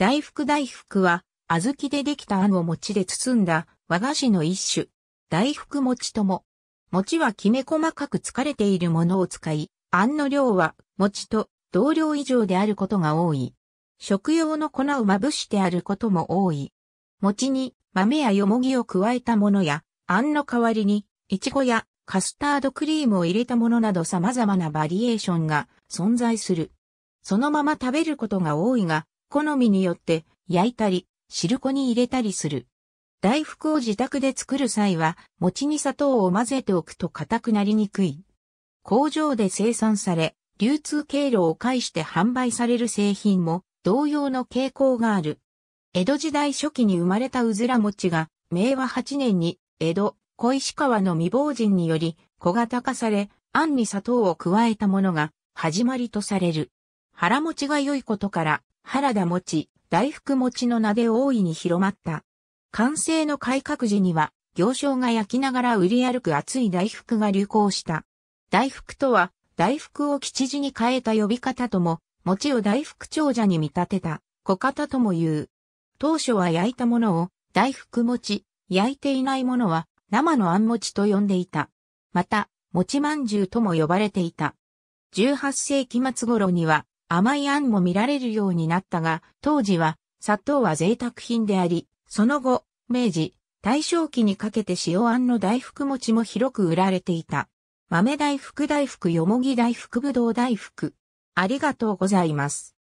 大福大福は、小豆でできた餡を餅で包んだ和菓子の一種。大福餅とも。餅はきめ細かく疲れているものを使い、餡の量は餅と同量以上であることが多い。食用の粉をまぶしてあることも多い。餅に豆やよもぎを加えたものや、餡の代わりに、いちごやカスタードクリームを入れたものなど様々なバリエーションが存在する。そのまま食べることが多いが、好みによって焼いたり、汁粉に入れたりする。大福を自宅で作る際は、餅に砂糖を混ぜておくと硬くなりにくい。工場で生産され、流通経路を介して販売される製品も同様の傾向がある。江戸時代初期に生まれたうずら餅が、明和8年に江戸、小石川の未亡人により小型化され、餡に砂糖を加えたものが始まりとされる。腹持ちが良いことから、原田餅、大福餅の名で大いに広まった。完成の改革時には、行商が焼きながら売り歩く熱い大福が流行した。大福とは、大福を吉時に変えた呼び方とも、餅を大福長者に見立てた、小方とも言う。当初は焼いたものを、大福餅、焼いていないものは、生のあん餅と呼んでいた。また、餅まんじゅうとも呼ばれていた。18世紀末頃には、甘いあんも見られるようになったが、当時は砂糖は贅沢品であり、その後、明治、大正期にかけて塩あんの大福餅も広く売られていた。豆大福大福よもぎ大福ぶどう大福。ありがとうございます。